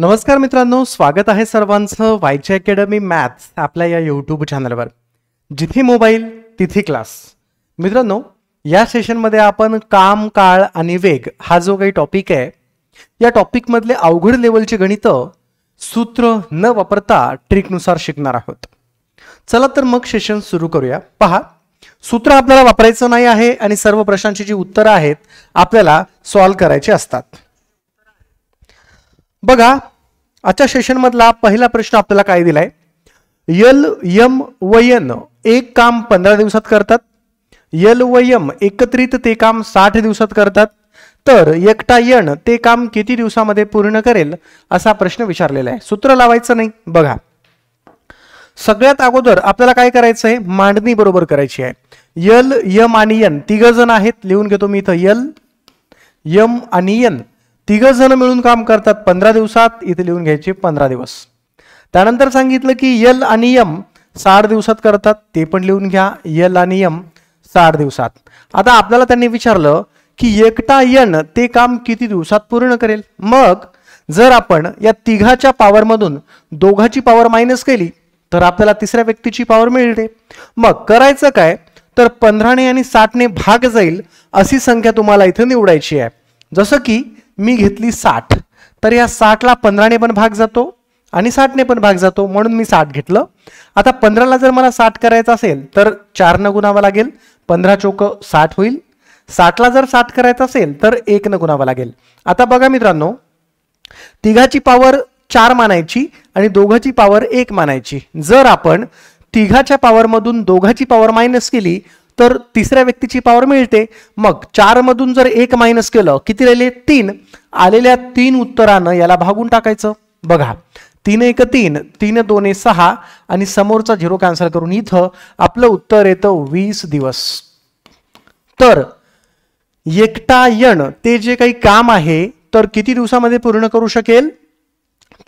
नमस्कार मित्रांनो स्वागत आहे सर्वांचं वायचे अकॅडमी मॅथ्स आपल्या या यूट्यूब चॅनलवर जिथे मोबाईल तिथे क्लास मित्रांनो या सेशनमध्ये आपण काम काळ आणि वेग हा जो काही टॉपिक आहे या टॉपिकमधले अवघड लेवलची गणितं सूत्र न वापरता ट्रिकनुसार शिकणार आहोत चला तर मग सेशन सुरू करूया पहा सूत्र आपल्याला वापरायचं नाही आहे आणि सर्व प्रश्नांची जी उत्तरं आहेत आपल्याला सॉल्व्ह करायची असतात बघा आजच्या सेशनमधला पहिला प्रश्न आपल्याला काय दिलाय यल यम व यन एक काम पंधरा दिवसात करतात यल व यम एकत्रित ते काम साठ दिवसात करतात तर एकटा यण ते काम किती दिवसामध्ये पूर्ण करेल असा प्रश्न विचारलेला आहे सूत्र लावायचं नाही बघा सगळ्यात अगोदर आपल्याला काय करायचं आहे मांडणी बरोबर करायची आहे यल यम आणि यन तिघ जण आहेत लिहून घेतो मी इथं यल यम आणि यन तिघं जण मिळून काम करतात पंधरा दिवसात इथे लिहून घ्यायचे पंधरा दिवस त्यानंतर सांगितलं की यल आणि यम साठ दिवसात करतात ते पण लिहून घ्या यल आणि यम साठ दिवसात आता आपल्याला त्यांनी विचारलं की एकटा यन ते काम किती दिवसात पूर्ण करेल मग जर आपण या तिघाच्या पॉवरमधून दोघाची पॉवर मायनस केली तर आपल्याला तिसऱ्या व्यक्तीची पॉवर मिळते मग करायचं काय तर पंधराने आणि साठने भाग जाईल अशी संख्या तुम्हाला इथं निवडायची आहे जसं की मी घेतली साठ तर या साठला पंधराने पण भाग जातो आणि साठने पण भाग जातो म्हणून मी साठ घेतलं आता पंधराला जर मला साठ करायचं असेल तर न गुणावं लागेल पंधरा चौक साठ होईल साठला जर साठ करायचं असेल तर न गुणावं लागेल आता बघा मित्रांनो तिघाची पावर चार मानायची आणि दोघाची पावर एक मानायची जर आपण तिघाच्या पॉवरमधून दोघाची पावर मायनस केली तर तिसऱ्या व्यक्तीची पॉवर मिळते मग चारमधून जर एक मायनस केलं किती राहिले तीन आलेल्या तीन उत्तरानं याला भागून टाकायचं बघा तीन एक तीन तीन दोन ए सहा आणि समोरचा झिरो कॅन्सल करून इथं आपलं उत्तर येतं वीस दिवस तर एकटा यण ते जे काही काम आहे तर किती दिवसामध्ये पूर्ण करू शकेल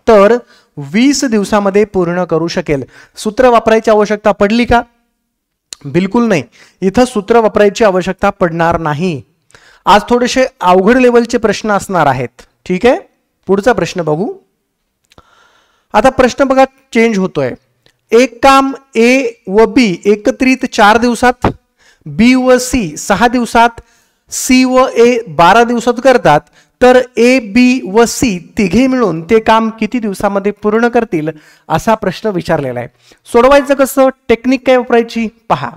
तर वीस दिवसामध्ये पूर्ण करू शकेल सूत्र वापरायची आवश्यकता पडली का बिलकुल नाही इथं सूत्र वापरायची आवश्यकता पडणार नाही आज थोडेसे अवघड लेवलचे प्रश्न असणार आहेत ठीक आहे पुढचा प्रश्न बघू आता प्रश्न बघा चेंज होतोय एक काम ए व बी एकत्रित चार दिवसात बी व सी सहा दिवसात सी व ए बारा दिवसात करतात तर ए बी व सी तिघे मिळून ते काम किती दिवसामध्ये पूर्ण करतील असा प्रश्न विचारलेला आहे सोडवायचं कसं टेक्निक काय वापरायची पहा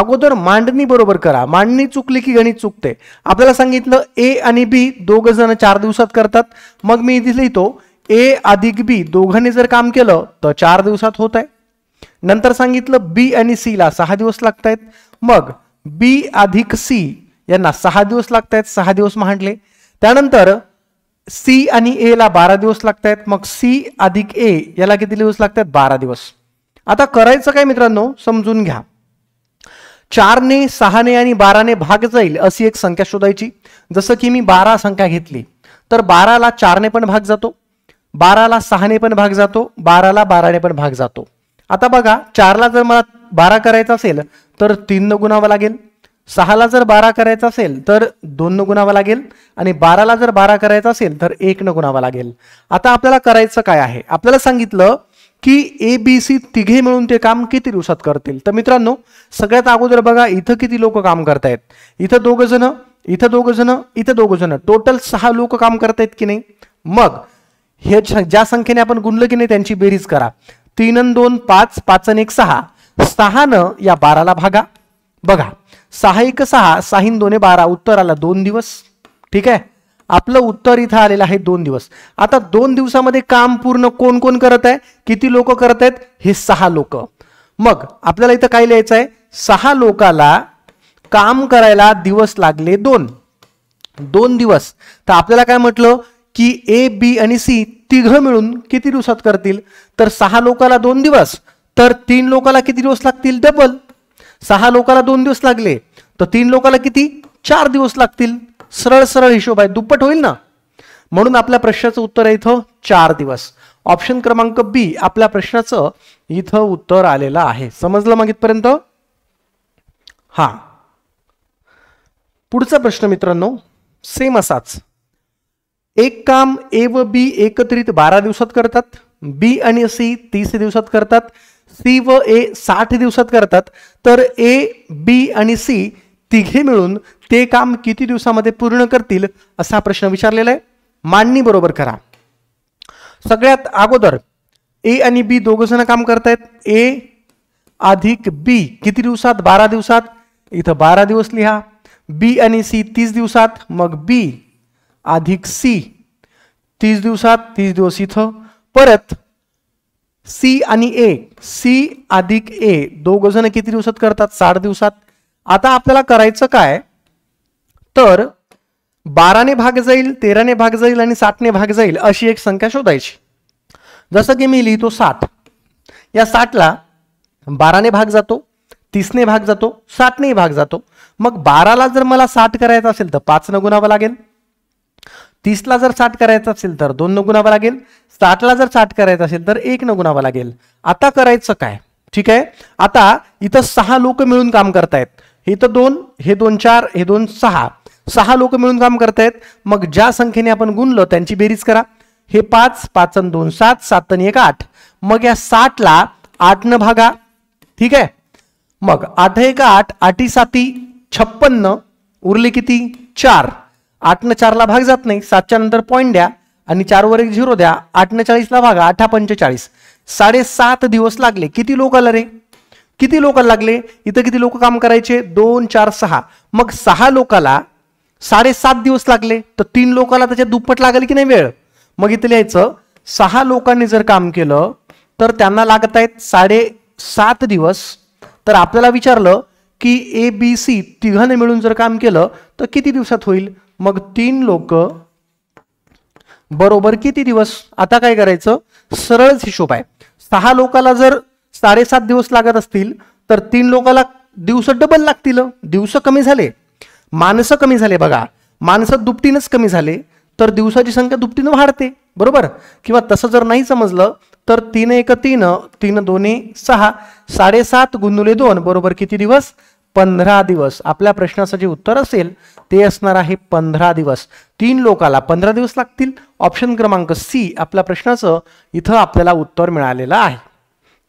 अगोदर मांडणी बरोबर करा मांडणी चुकली की गणित चुकते आपल्याला सांगितलं ए आणि बी दोघ जण चार दिवसात करतात मग मी इथे लिहितो ए अधिक बी दोघांनी जर काम केलं तर चार दिवसात होत आहे नंतर सांगितलं बी आणि सीला सहा दिवस लागत आहेत मग बी अधिक सी यांना सहा दिवस लागत आहेत सहा दिवस मांडले त्यानंतर सी आणि ए ला बारा दिवस लागत आहेत मग सी अधिक ए याला किती दिवस लागतात बारा दिवस आता करायचं काय मित्रांनो समजून घ्या चारने सहाने आणि बाराने भाग जाईल अशी एक संख्या शोधायची जसं की मी बारा संख्या घेतली तर बाराला चारने पण भाग जातो बाराला सहाने पण भाग जातो बाराला बाराने पण भाग जातो आता बघा चारला जर मला बारा करायचा असेल तर तीन न गुणावं लागेल सहाला जर बारा करायचं असेल तर दोन न गुणावं लागेल आणि बाराला जर बारा करायचा असेल तर एक न गुणावं लागेल आता आपल्याला करायचं काय आहे आपल्याला सांगितलं की ए बी सी तिघे मिळून ते काम किती दिवसात करतील तर मित्रांनो सगळ्यात अगोदर बघा इथं किती लोक काम करतायत इथं दोघ जण इथं दोघ जण इथं दोघं जण टोटल सहा लोक काम करतायत की नाही मग हे ज्या संख्येने आपण गुणलं की नाही त्यांची बेरीज करा तीन दोन पाच पाच आणि एक सहा न या बाराला भागा बघा सहा एक सहा साहीन दोने बारा उत्तर आला दोन दिवस ठीक आहे आपलं उत्तर इथं आलेलं आहे दोन दिवस आता दोन दिवसामध्ये काम पूर्ण कोण कोण करत आहे किती लोक करत आहेत हे सहा लोक मग आपल्याला इथं काय लिहायचं आहे सहा लोकाला काम करायला दिवस लागले दोन दोन दिवस तर आपल्याला काय म्हटलं की ए बी आणि सी तिघं मिळून किती दिवसात करतील तर सहा लोकाला दोन दिवस तर तीन लोकाला किती दिवस लागतील डबल सहा लोकाला दोन दिवस लागले तर तीन लोकाला किती चार दिवस लागतील सरळ सरळ हिशोब आहे दुप्पट होईल ना म्हणून आपल्या प्रश्नाचं उत्तर आहे इथं चार दिवस ऑप्शन क्रमांक बी आपल्या प्रश्नाचं इथं उत्तर आलेलं आहे समजलं मग हा पुढचा प्रश्न मित्रांनो सेम असाच एक काम ए व बी एकत्रित बारा दिवसात करतात बी आणि सी तीस दिवसात करतात सी व ए साठ दिवसात करतात तर ए बी आणि सी तिघे मिळून ते काम किती दिवसामध्ये पूर्ण करतील असा प्रश्न विचारलेला आहे मांडणी बरोबर करा सगळ्यात अगोदर ए आणि बी दोघ काम करतायत ए अधिक बी किती दिवसात बारा दिवसात इथं बारा दिवस लिहा बी आणि सी तीस दिवसात मग बी अधिक सी तीस दिवसात तीस दिवस इथं परत सी आणि ए सी अधिक ए दोघ जण किती दिवसात करतात साठ दिवसात आता आपल्याला करायचं काय तर बाराने भाग जाईल तेराने भाग जाईल आणि साठने भाग जाईल अशी एक संख्या शोधायची जसं की मी लिहितो साठ या साठला बाराने भाग जातो तीसने भाग जातो साठनेही भाग जातो मग बाराला जर मला साठ करायचा असेल तर न गुणावं लागेल तीसला जर साठ करायचं असेल तर दोन न गुणावा लागेल साठला जर साठ करायचा असेल तर एक न गुणावा लागेल आता करायचं काय ठीक आहे आता इथं सहा लोक मिळून काम करतायत तर दोन हे दोन चार हे दोन सहा सहा लोक मिळून काम करतायत मग ज्या संख्येने आपण गुणलो त्यांची बेरीज करा हे पाच पाच दोन सात सात एक आठ मग या साठला आठ न भागा ठीक आहे मग आठ एक आठ आठी साती छप्पन्न उरले किती चार आठनं चारला भाग जात नाही सातच्या नंतर पॉईंट द्या आणि चारवर एक झिरो द्या आठनं चाळीसला भागा आठा पंचेचाळीस साडेसात दिवस लागले किती लोकाला रे किती लोकाला लागले इथं किती लोक काम करायचे दोन चार सहा मग सहा लोकाला साडेसात दिवस लागले तर तीन लोकाला त्याच्या दुप्पट लागेल की नाही वेळ मग इथे लिहायचं सहा लोकांनी जर काम केलं तर त्यांना लागत आहेत साडेसात दिवस तर आपल्याला विचारलं की ए बी सी तिघांनी मिळून जर काम केलं तर किती दिवसात होईल मग तीन लोक बरोबर किती दिवस आता काय करायचं सरळच हिशोब आहे सहा लोकाला जर साडेसात दिवस लागत असतील तर तीन लोकाला दिवस डबल लागतील दिवस कमी झाले माणसं कमी झाले बघा माणसं दुपटीनंच कमी झाले तर दिवसाची संख्या दुपटीनं वाढते बरोबर किंवा तसं जर नाही समजलं तर तीन एक तीन तीन दोन्ही सहा साडेसात गुंदुले दोन बरोबर किती दिवस पंधरा दिवस आपल्या प्रश्नाचं जे उत्तर असेल ते असणार आहे पंधरा दिवस तीन लोकाला पंधरा दिवस लागतील ऑप्शन क्रमांक सी आपल्या प्रश्नाचं इथं आपल्याला उत्तर मिळालेलं आहे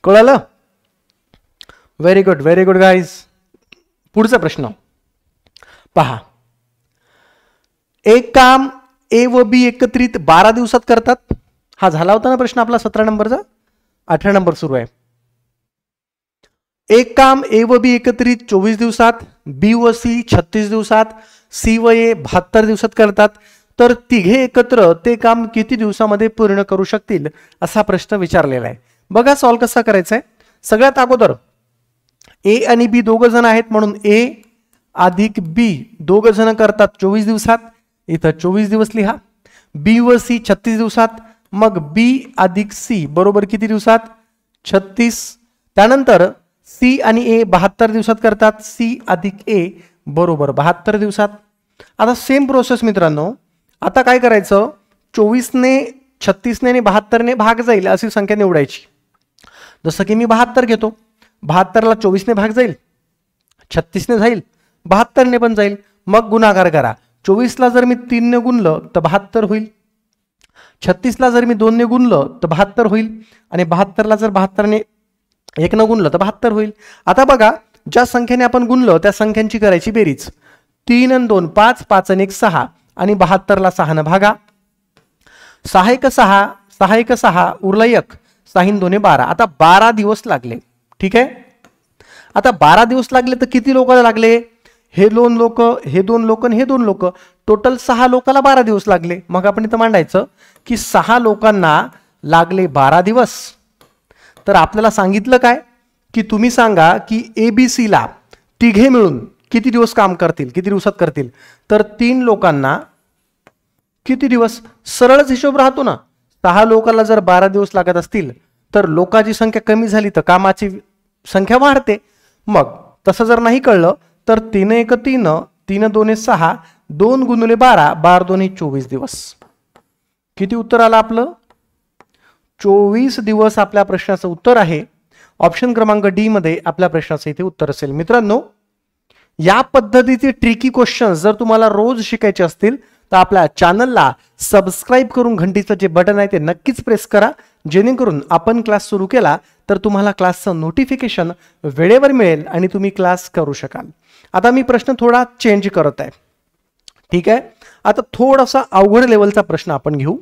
कळलं very good very good guys पुढचा प्रश्न पहा एक काम ए व बी एकत्रित बारा दिवसात करतात हा झाला होता ना प्रश्न आपला सतरा नंबरचा अठरा नंबर सुरू आहे एक काम ए व बी एकत्रित चोवीस दिवसात बी व सी छत्तीस दिवसात सी व ए बहात्तर दिवसात करतात तर तिघे एकत्र ते काम किती दिवसामध्ये पूर्ण करू शकतील असा प्रश्न विचारलेला आहे बघा सॉल्व्ह कसा करायचा आहे सगळ्यात अगोदर ए आणि बी दोघ जण आहेत म्हणून ए अधिक बी दोघ जण करतात चोवीस दिवसात इथं चोवीस दिवस लिहा बी व सी छत्तीस दिवसात मग बी अधिक सी बरोबर किती दिवसात छत्तीस त्यानंतर सी आणि ए बहात्तर दिवसात करतात सी अधिक ए बरोबर बहात्तर दिवसात आता सेम प्रोसेस मित्रांनो आता काय करायचं चोवीसने छत्तीसने आणि बहात्तरने भाग जाईल अशी संख्या निवडायची जसं की मी बहात्तर घेतो बहात्तरला चोवीसने भाग जाईल छत्तीसने जाईल बहात्तरने पण जाईल मग गुणाकार करा चोवीसला जर मी तीनने गुणलं तर बहात्तर होईल छत्तीसला जर मी दोनने गुणलं तर बहात्तर होईल आणि बहात्तरला जर बहात्तरने एक न गुणलं तर बहात्तर होईल आता बघा ज्या संख्येने आपण गुणलं त्या संख्यांची करायची बेरीज तीन आणि दोन पाच पाच आणि एक सहा आणि बहात्तरला न भागा सहा एक सहा सहा एक सहा उरला एक साहीन दोन्ही बारा आता बारा दिवस लागले ठीक आहे आता बारा दिवस लागले तर किती लोकांना लागले हे दोन लोक हे दोन लोक हे दोन लोक टोटल सहा लोकांना बारा दिवस लागले मग आपण इथं मांडायचं की सहा लोकांना लागले बारा दिवस तर आपल्याला सांगितलं काय की तुम्ही सांगा की ए बी तिघे मिळून किती दिवस काम करतील किती दिवसात करतील तर तीन लोकांना किती दिवस सरळच हिशोब राहतो ना सहा लोकांना जर बारा दिवस लागत असतील तर लोकांची संख्या कमी झाली तर कामाची संख्या वाढते मग तसं जर नाही कळलं तर तीन एक तीन तीन दोन सहा दोन गुणुले बारा बार दोन चोवीस दिवस किती उत्तर आलं आपलं चोवीस दिवस आपल्या प्रश्नाचं उत्तर आहे ऑप्शन क्रमांक डी मध्ये आपल्या प्रश्नाचं इथे उत्तर असेल मित्रांनो या पद्धतीचे ट्रिकी क्वेश्चन्स जर तुम्हाला रोज शिकायचे असतील तर आपल्या चॅनलला सबस्क्राईब करून घंटीचं जे बटन आहे ते नक्कीच प्रेस करा जेणेकरून आपण क्लास सुरू केला तर तुम्हाला क्लासचं नोटिफिकेशन वेळेवर मिळेल आणि तुम्ही क्लास करू शकाल आता मी प्रश्न थोडा चेंज करत आहे ठीक आहे आता थोडासा अवघड लेवलचा प्रश्न आपण घेऊ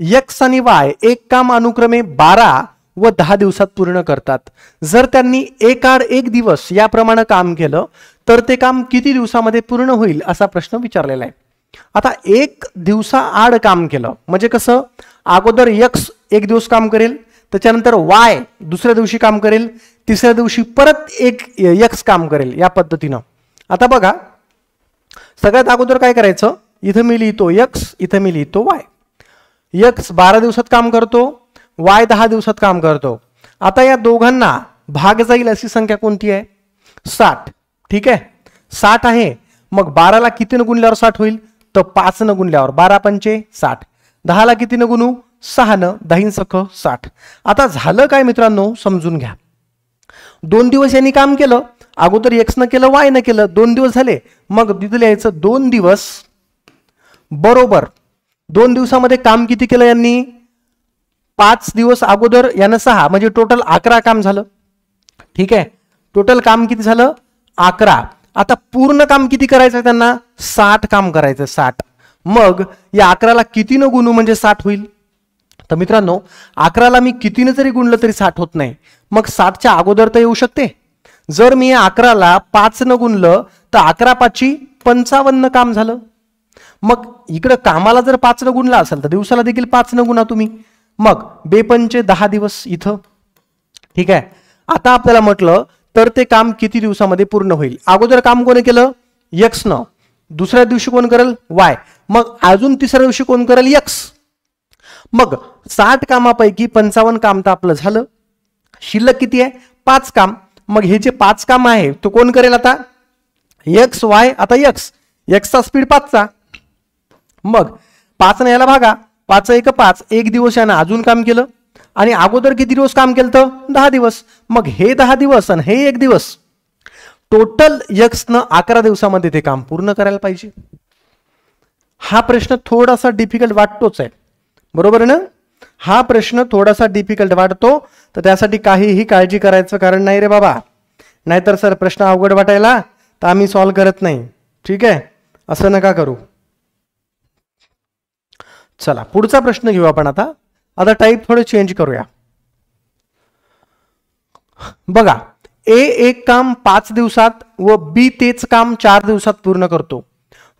यक्स आणि वाय एक काम अनुक्रमे बारा व दहा दिवसात पूर्ण करतात जर त्यांनी एक आड एक दिवस याप्रमाणे काम केलं तर ते काम किती दिवसामध्ये पूर्ण होईल असा प्रश्न विचारलेला आहे आता एक दिवसा आड काम केलं म्हणजे कसं अगोदर यक्स एक दिवस काम करेल त्याच्यानंतर वाय दुसऱ्या दिवशी काम करेल तिसऱ्या दिवशी परत एक यक्स काम करेल या पद्धतीनं आता बघा सगळ्यात अगोदर काय करायचं इथं मी लिहितो यक्स इथं मी लिहितो वाय यक्स बारा दिवसात काम करतो वाय दहा दिवसात काम करतो आता या दोघांना भाग जाईल अशी संख्या कोणती आहे साठ ठीक आहे साठ आहे मग बाराला किती न गुणल्यावर साठ होईल तर पाच न गुणल्यावर बारा पंचे साठ दहाला किती न गुणू न दहीन सख साठ आता झालं काय मित्रांनो समजून घ्या दोन दिवस यांनी काम केलं अगोदर न केलं न केलं दोन दिवस झाले मग तिथं दोन दिवस बरोबर दोन दिवसामध्ये काम किती केलं यांनी पाच दिवस अगोदर यानं सहा म्हणजे टोटल अकरा काम झालं ठीक आहे टोटल काम किती झालं अकरा आता पूर्ण काम किती करायचं त्यांना साठ काम करायचं साठ मग या अकराला कितीनं गुणू म्हणजे साठ होईल तर मित्रांनो अकराला मी कितीनं जरी गुणलं तरी साठ होत नाही मग साठच्या अगोदर तर येऊ शकते जर मी या अकराला पाचनं गुणलं तर अकरा पाचशी पंचावन्न काम झालं मग इकडं कामाला जर पाच न गुणला असेल तर दिवसाला देखील पाच न गुणा तुम्ही मग बेपंचे दहा दिवस इथं ठीक आहे आता आपल्याला म्हटलं तर ते काम किती दिवसामध्ये पूर्ण होईल अगोदर काम कोणी केलं यक्स न दुसऱ्या दिवशी कोण करेल वाय मग अजून तिसऱ्या दिवशी कोण करेल यक्स मग साठ कामापैकी पंचावन्न काम तर आपलं झालं शिल्लक किती आहे पाच काम मग हे जे पाच काम आहे तो कोण करेल आता यक्स वाय आता यक्स यक्सचा स्पीड पाचचा मग पाच न याला भागा पाच एक पाच एक दिवस यानं अजून काम केलं आणि अगोदर किती दिवस काम केलं तर दहा दिवस मग हे दहा दिवस आणि हे एक दिवस टोटल यक्सनं अकरा दिवसामध्ये ते काम पूर्ण करायला पाहिजे हा प्रश्न थोडासा डिफिकल्ट वाटतोच आहे बरोबर ना हा प्रश्न थोडासा डिफिकल्ट वाटतो तर त्यासाठी काहीही काळजी करायचं कारण नाही रे बाबा नाहीतर सर प्रश्न अवघड वाटायला तर आम्ही सॉल्व्ह करत नाही ठीक आहे असं नका करू चला पुढचा प्रश्न घेऊ आपण आता आता टाईप थोडं चेंज करूया बघा ए एक काम पाच दिवसात व बी तेच काम चार दिवसात पूर्ण करतो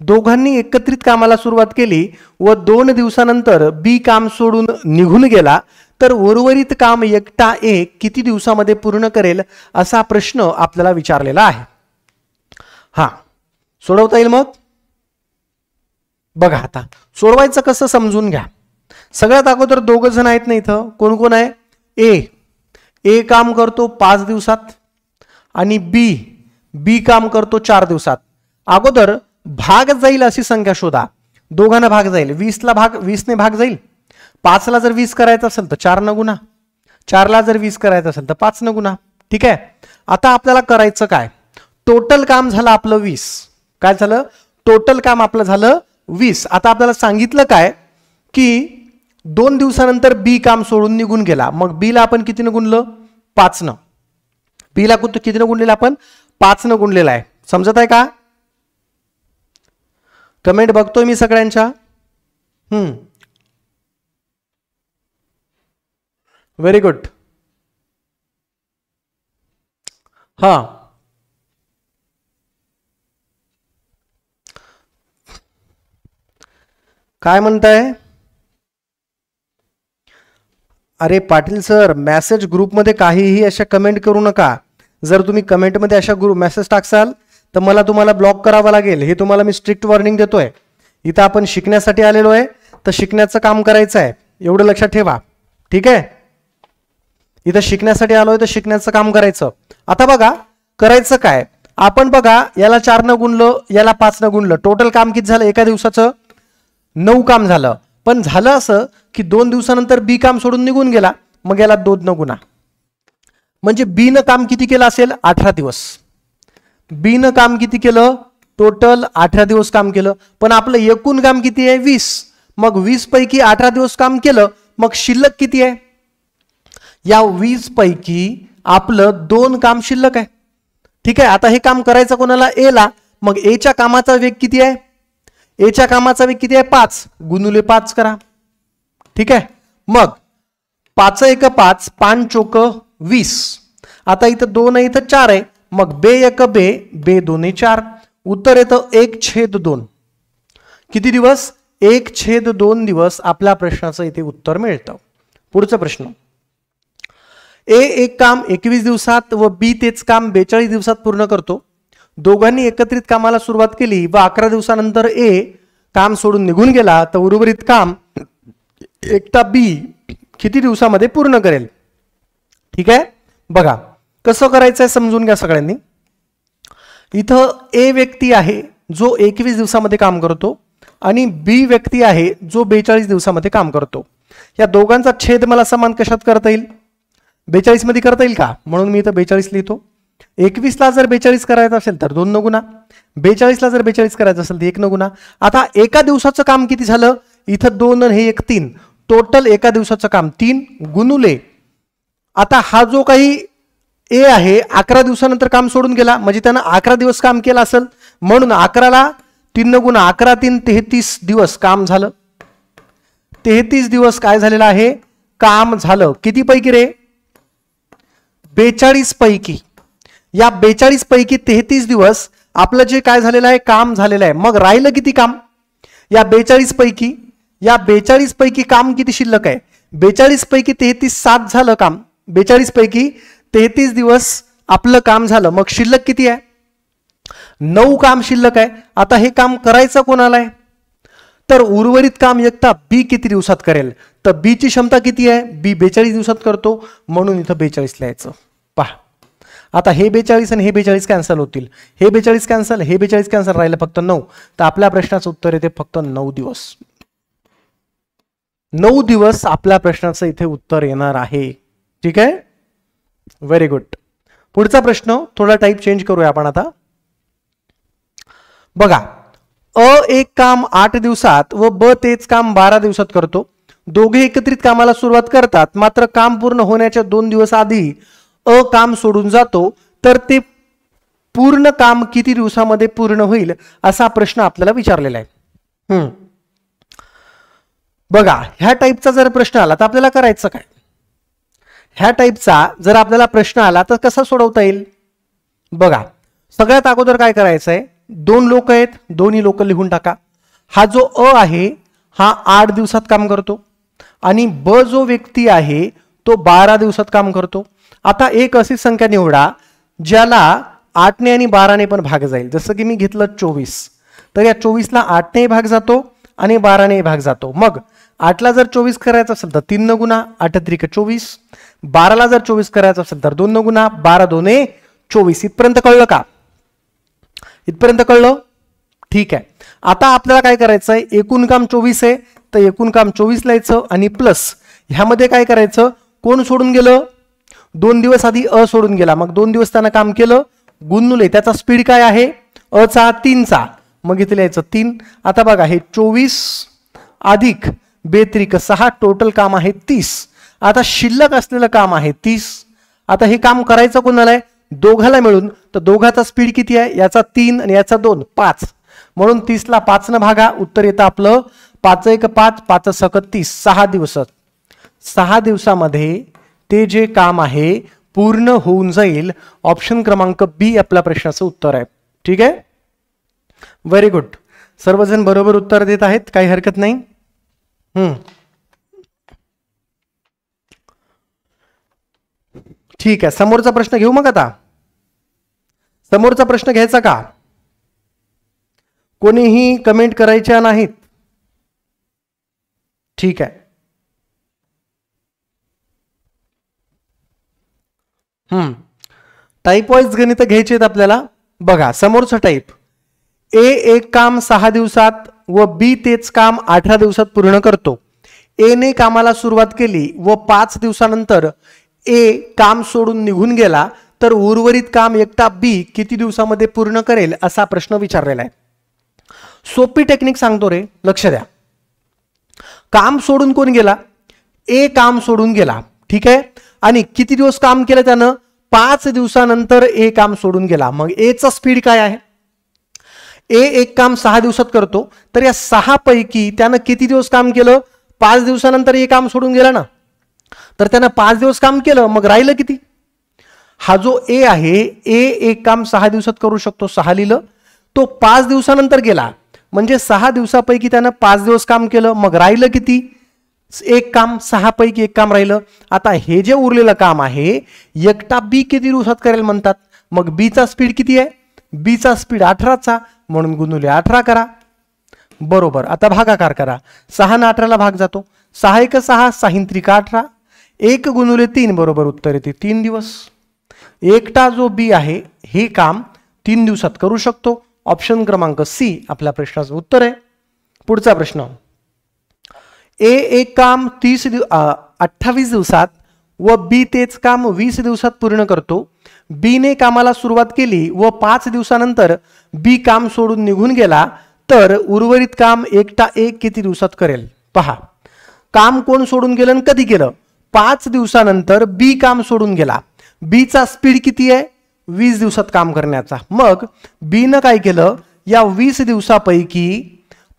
दोघांनी एकत्रित कामाला सुरुवात केली व दोन दिवसानंतर बी काम सोडून निघून गेला तर उर्वरित काम एकटा ए किती दिवसामध्ये पूर्ण करेल असा प्रश्न आपल्याला विचारलेला आहे हा सोडवता येईल मग बघा आता सोडवायचं कसं समजून घ्या सगळ्यात अगोदर दोघं जण आहेत ना इथं कोण कोण आहे ए ए काम करतो पाच दिवसात आणि बी बी काम करतो चार दिवसात अगोदर भाग जाईल अशी संख्या शोधा दोघांना भाग जाईल वीसला भाग वीसने भाग जाईल पाचला जर वीस करायचं असेल तर चार न गुन्हा चारला जर वीस करायचं असेल तर पाच न गुन्हा ठीक आहे आता आपल्याला करायचं काय टोटल काम झालं आपलं वीस काय झालं टोटल काम आपलं झालं वीस आता आपल्याला सांगितलं काय की दोन दिवसानंतर बी काम सोडून निघून गेला मग बीला आपण कितीनं गुणलं पाचनं बीला कुठं कितीनं गुणलेलं आपण पाचनं गुणलेलं आहे समजत आहे का कमेंट बघतोय मी सगळ्यांच्या व्हेरी गुड हां काय म्हणताय अरे पाटील सर मॅसेज ग्रुपमध्ये काहीही अशा कमेंट करू नका जर तुम्ही कमेंटमध्ये अशा ग्रुप मेसेज टाकसाल तर मला तुम्हाला ब्लॉक करावं लागेल हे तुम्हाला मी स्ट्रिक्ट वॉर्निंग देतोय इथं आपण शिकण्यासाठी आलेलो आहे तर शिकण्याचं काम करायचं आहे एवढं लक्षात ठेवा ठीक आहे इथं शिकण्यासाठी आलोय तर शिकण्याचं काम करायचं आता बघा करायचं काय आपण बघा याला चारनं न गुणलं याला पाचनं न गुणलं टोटल काम किती झालं एका दिवसाचं नऊ काम झालं पण झालं असं की दोन दिवसानंतर बी काम सोडून निघून गेला मग याला दोन न गुन्हा म्हणजे बीनं काम किती केलं असेल अठरा दिवस बीनं काम किती केलं टोटल अठरा दिवस काम केलं पण आपलं एकूण काम किती आहे वीस मग वीस पैकी अठरा दिवस काम केलं मग शिल्लक किती आहे या वीस पैकी आपलं दोन काम शिल्लक आहे ठीक आहे आता हे काम करायचं कोणाला एला मग एच्या कामाचा वेग किती आहे एच्या कामाचा वेग किती आहे पाच गुणुले पाच करा ठीक आहे मग पाच एक पाच पान चोक वीस आता इथं दोन आहे इथं चार आहे मग बे एक बे बे दोन चार उत्तर येतं एक छेद दोन किती दिवस एक छेद दोन दिवस आपल्या प्रश्नाचं इथे उत्तर मिळतं पुढचा प्रश्न ए एक काम एकवीस दिवसात व बी तेच काम बेचाळीस दिवसात पूर्ण करतो दोघांनी एकत्रित कामाला सुरुवात केली व अकरा दिवसानंतर ए काम सोडून निघून गेला तर उर्वरित काम एकटा बी किती दिवसामध्ये पूर्ण करेल ठीक आहे बघा कसं करायचं आहे समजून घ्या सगळ्यांनी इथं ए व्यक्ती आहे जो एकवीस दिवसामध्ये काम करतो आणि बी व्यक्ती आहे जो बेचाळीस दिवसामध्ये काम करतो या दोघांचा छेद मला समान कशात करता येईल बेचाळीसमध्ये करता येईल का म्हणून मी इथं बेचाळीस लिहितो एकवीसला जर बेचाळीस करायचं असेल तर दोन न गुणा बेचाळीसला जर बेचाळीस करायचं असेल तर एक न आता एका दिवसाचं काम किती झालं इथं दोन हे एक तीन टोटल एका दिवसाचं काम तीन गुणुले आता हा जो काही ए आहे अकरा दिवसानंतर काम सोडून गेला म्हणजे त्यानं अकरा दिवस काम केलं असेल म्हणून अकराला तीन गुणा अकरा तीन तेहतीस दिवस काम झालं तेहतीस दिवस काय झालेलं आहे काम झालं किती पैकी रे बेचाळीस पैकी या बेचाळीस पैकी तेहतीस दिवस आपलं जे काय झालेलं आहे काम झालेलं आहे मग राहिलं किती काम या बेचाळीस पैकी या बेचाळीस पैकी काम किती शिल्लक आहे बेचाळीस पैकी तेहतीस सात झालं काम बेचाळीस पैकी तेहतीस दिवस आपलं काम झालं मग शिल्लक किती आहे नऊ काम शिल्लक आहे आता हे काम करायचं कोणाला आहे तर उर्वरित काम एकता बी किती दिवसात करेल तर बीची क्षमता किती आहे बी बेचाळीस दिवसात करतो म्हणून इथं बेचाळीस लिहायचं पहा आता हे बेचाळीस आणि हे बेचाळीस कॅन्सल होतील हे बेचाळीस कॅन्सल हे बेचाळीस कॅन्सल राहिलं फक्त नऊ तर आपल्या प्रश्नाचं उत्तर येते फक्त नऊ दिवस नऊ दिवस आपल्या प्रश्नाचं इथे उत्तर येणार आहे ठीक आहे व्हेरी गुड पुढचा प्रश्न थोडा टाईप चेंज करूया आपण आता बघा अ एक काम आठ दिवसात व ब तेच काम बारा दिवसात करतो दोघे एकत्रित कामाला सुरुवात करतात मात्र काम पूर्ण होण्याच्या दोन दिवस आधी अ काम सोडून जातो तर ते पूर्ण काम किती दिवसामध्ये पूर्ण होईल असा प्रश्न आपल्याला विचारलेला आहे बघा ह्या टाईपचा जर प्रश्न आला तर आपल्याला करायचं काय ह्या टाईपचा जर आपल्याला प्रश्न आला तर कसा सोडवता येईल बघा सगळ्यात अगोदर काय करायचं आहे दोन लोक आहेत दोन्ही लोक लिहून टाका हा जो अ आहे हा आठ दिवसात काम करतो आणि ब जो व्यक्ती आहे तो बारा दिवसात काम करतो आता एक अशी संख्या निवडा ज्याला आठने आणि बाराने पण भाग जाईल जसं की मी घेतलं चोवीस तर या चोवीसला आठनेही भाग जातो आणि बारानेही भाग जातो मग आठला जर चोवीस करायचं असेल तर तीन न गुन्हा आठत्रिक चोवीस बाराला जर चोवीस करायचं असेल तर दोन न गुणा बारा दोने चोवीस इथपर्यंत कळलं का इथपर्यंत कळलं ठीक आहे आता आपल्याला काय करायचं आहे एकूण काम चोवीस आहे तर एकूण काम चोवीस लायचं आणि प्लस ह्यामध्ये काय करायचं कोण सोडून गेलं दोन दिवस आधी अ सोडून गेला मग दोन दिवस त्यानं काम केलं आहे त्याचा स्पीड काय आहे अचा तीनचा मग इथे लिहायचं तीन आता बघा हे चोवीस अधिक बेत्रिक सहा टोटल काम आहे तीस आता शिल्लक असलेलं काम आहे तीस आता हे काम करायचं कोणाला आहे दोघाला मिळून तर दोघाचा स्पीड किती आहे याचा तीन आणि याचा दोन पाच म्हणून तीसला न भागा उत्तर येतं आपलं पाच एक पाच पाच सकत तीस सहा दिवस सहा दिवसामध्ये ते जे काम आहे पूर्ण होऊन जाईल ऑप्शन क्रमांक बी आपल्या प्रश्नाचं उत्तर आहे ठीक आहे व्हेरी गुड सर्वजण बरोबर उत्तर देत आहेत काही हरकत नाही ठीक आहे समोरचा प्रश्न घेऊ मग आता समोरचा प्रश्न घ्यायचा का कोणीही कमेंट करायच्या नाहीत ठीक आहे टाइप वाइज गणित घ्यायची आहेत आपल्याला बघा समोरचं टाईप ए एक काम सहा दिवसात व बी तेच काम अठरा दिवसात पूर्ण करतो एने कामाला सुरुवात केली व पाच दिवसानंतर ए काम सोडून निघून गेला तर उर्वरित काम एकटा बी किती दिवसामध्ये पूर्ण करेल असा प्रश्न विचारलेला आहे सोपी टेक्निक सांगतो रे लक्ष द्या काम सोडून कोण गेला ए काम सोडून गेला ठीक आहे आणि किती दिवस काम केलं त्यानं पाच दिवसानंतर ए काम सोडून गेला मग एचा स्पीड काय आहे ए एक काम सहा दिवसात करतो तर या सहा पैकी त्यानं किती दिवस काम केलं पाच दिवसानंतर हे काम सोडून गेला ना तर त्यानं पाच दिवस काम केलं मग राहिलं किती हा जो ए आहे ए एक काम सहा दिवसात करू शकतो सहा लिहिलं तो पाच दिवसानंतर गेला म्हणजे सहा दिवसापैकी त्यानं पाच दिवस काम केलं मग राहिलं किती एक काम सहापैकी एक काम राहिलं आता हे जे उरलेलं काम आहे एकटा बी किती दिवसात करेल म्हणतात मग बीचा स्पीड किती आहे बीचा स्पीड अठराचा म्हणून गुणुले अठरा करा बरोबर आता भागाकार करा सहा ना अठराला भाग जातो सहा एक सहा साहीन त्रिका अठरा एक गुणुले तीन बरोबर उत्तर येते तीन दिवस एकटा जो बी आहे हे काम तीन दिवसात करू शकतो ऑप्शन क्रमांक सी आपल्या प्रश्नाचं उत्तर आहे पुढचा प्रश्न ए एक काम तीस दिव अठ्ठावीस दिवसात व बी तेच काम वीस दिवसात पूर्ण करतो बीने कामाला सुरुवात केली व पाच दिवसानंतर बी काम सोडून निघून गेला तर उर्वरित काम एकटा एक किती दिवसात करेल पहा काम कोण सोडून गेलं कधी केलं पाच दिवसानंतर बी काम सोडून गेला बीचा स्पीड किती आहे वीस दिवसात काम करण्याचा मग बी न काय केलं या वीस दिवसापैकी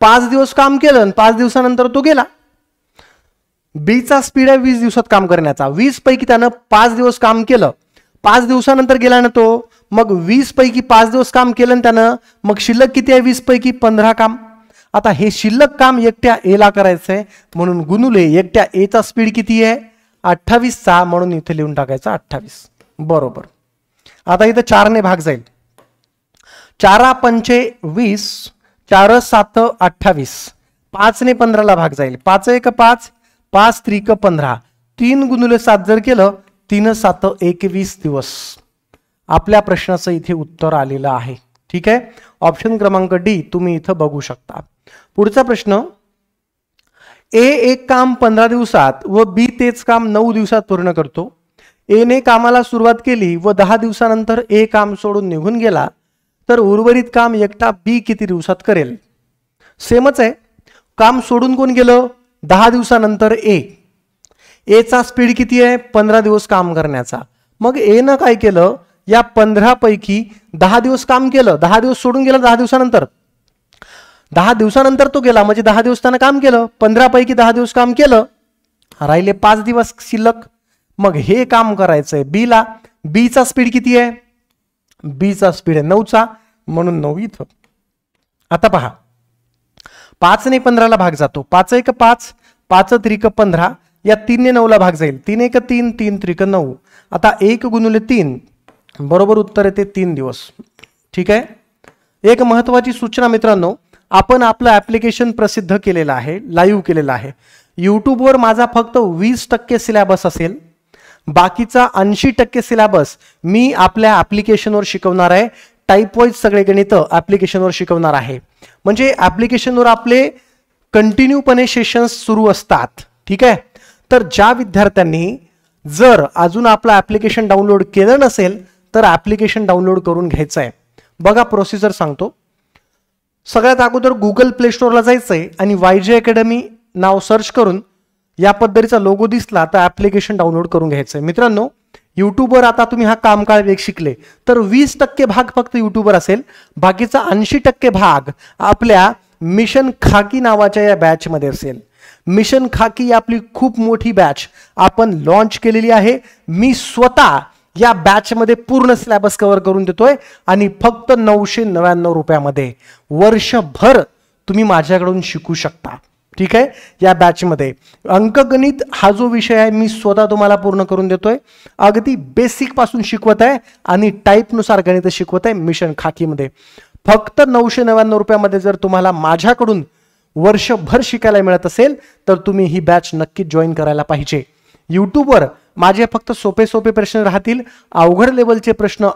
पाच दिवस काम केलं आणि पाच दिवसानंतर तो गेला बीचा स्पीड आहे वीस दिवसात काम करण्याचा वीस पैकी त्यानं पाच दिवस काम केलं पाच दिवसानंतर गेला ना तो मग वीस पैकी पाच दिवस काम केलं त्यानं मग शिल्लक किती आहे वीस पैकी पंधरा काम आता हे शिल्लक काम एकट्या एला करायचं आहे म्हणून गुणुले एकट्या एचा स्पीड किती आहे अठ्ठावीसचा म्हणून इथे लिहून टाकायचा अठ्ठावीस बरोबर आता इथं चारने भाग जाईल चारा पंचे वीस चार सात अठ्ठावीस पाचने पंधराला भाग जाईल पाच एक पाच पाच त्रिक पंधरा तीन गुणुले सात जर केलं तीन सात एकवीस दिवस आपल्या प्रश्नाचं इथे उत्तर आलेलं आहे ठीक आहे ऑप्शन क्रमांक डी तुम्ही इथं बघू शकता पुढचा प्रश्न ए एक काम पंधरा दिवसात व बी तेच काम नऊ दिवसात पूर्ण करतो एने कामाला सुरुवात केली व दहा दिवसानंतर ए काम सोडून निघून गेला तर उर्वरित काम एकटा बी किती दिवसात करेल सेमच आहे काम सोडून कोण गेलं दहा दिवसानंतर ए एचा स्पीड किती आहे पंधरा दिवस काम करण्याचा मग एनं काय केलं या पंधरापैकी दहा दिवस काम केलं दहा दिवस सोडून गेलं दहा दिवसानंतर दहा दिवसानंतर तो गेला म्हणजे दहा दिवस त्यानं काम केलं पंधरापैकी दहा दिवस काम केलं राहिले पाच दिवस शिल्लक मग हे काम करायचंय बीला बीचा स्पीड किती आहे बीचा स्पीड आहे नऊचा म्हणून नऊ इथं आता पहा ने पंधराला भाग जातो पाच एक पाच पाच त्रिक पंधरा या तीनने नऊला भाग जाईल तीन एक तीन तीन त्रिक नऊ आता एक गुणुले तीन बरोबर उत्तर येते तीन दिवस ठीक आहे एक महत्त्वाची सूचना मित्रांनो आपण आपलं ॲप्लिकेशन प्रसिद्ध केलेलं आहे लाईव्ह केलेलं आहे यूट्यूबवर माझा फक्त वीस टक्के सिलॅबस असेल बाकीचा ऐंशी टक्के सिलॅबस मी आपल्या ॲप्लिकेशनवर शिकवणार आहे टाईप सगळे गणितं ॲप्लिकेशनवर शिकवणार आहे म्हणजे ॲप्लिकेशनवर आपले कंटिन्यूपणे सेशन्स सुरू असतात ठीक आहे तर ज्या विद्यार्थ्यांनी जर अजून आपलं ॲप्लिकेशन डाउनलोड केलं नसेल तर ॲप्लिकेशन डाउनलोड करून घ्यायचं आहे बघा प्रोसिजर सांगतो सगळ्यात अगोदर गुगल प्ले स्टोअरला जायचं आहे आणि वाय जे अकॅडमी नाव सर्च करून या पद्धतीचा लोगो दिसला तर ॲप्लिकेशन डाउनलोड करून घ्यायचं आहे मित्रांनो यूट्यूबर आता तुम्ही हा कामकाळ वेग शिकले तर वीस टक्के भाग फक्त यूट्यूबवर असेल बाकीचा ऐंशी टक्के भाग आपल्या मिशन खाकी नावाच्या या बॅचमध्ये असेल मिशन खाकी आपली खूप मोठी बॅच आपण लॉन्च केलेली आहे मी स्वतः या बॅचमध्ये पूर्ण सिलेबस कव्हर करून देतोय आणि फक्त नऊशे नव्याण्णव रुपयामध्ये वर्षभर तुम्ही माझ्याकडून शिकू शकता ठीक आहे या बॅचमध्ये अंकगणित हा जो विषय आहे मी स्वतः तुम्हाला पूर्ण करून देतोय अगदी बेसिकपासून शिकवत आहे आणि टाईपनुसार गणित शिकवत आहे मिशन खाकीमध्ये फक्त नऊशे नव्याण्णव रुपयामध्ये जर तुम्हाला माझ्याकडून वर्षभर शिकायला मिळत असेल तर तुम्ही ही बॅच नक्कीच जॉईन करायला पाहिजे यूट्यूबवर माझे फक्त सोपे सोपे प्रश्न राहतील अवघड लेवलचे प्रश्न